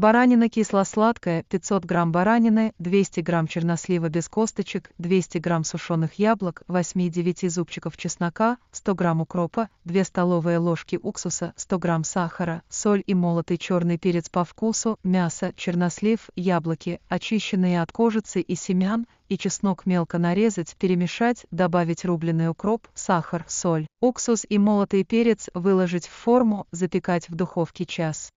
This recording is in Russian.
Баранина кисло-сладкая, 500 грамм баранины, 200 грамм чернослива без косточек, 200 грамм сушеных яблок, 8-9 зубчиков чеснока, 100 грамм укропа, 2 столовые ложки уксуса, 100 грамм сахара, соль и молотый черный перец по вкусу, мясо, чернослив, яблоки, очищенные от кожицы и семян, и чеснок мелко нарезать, перемешать, добавить рубленый укроп, сахар, соль, уксус и молотый перец выложить в форму, запекать в духовке час.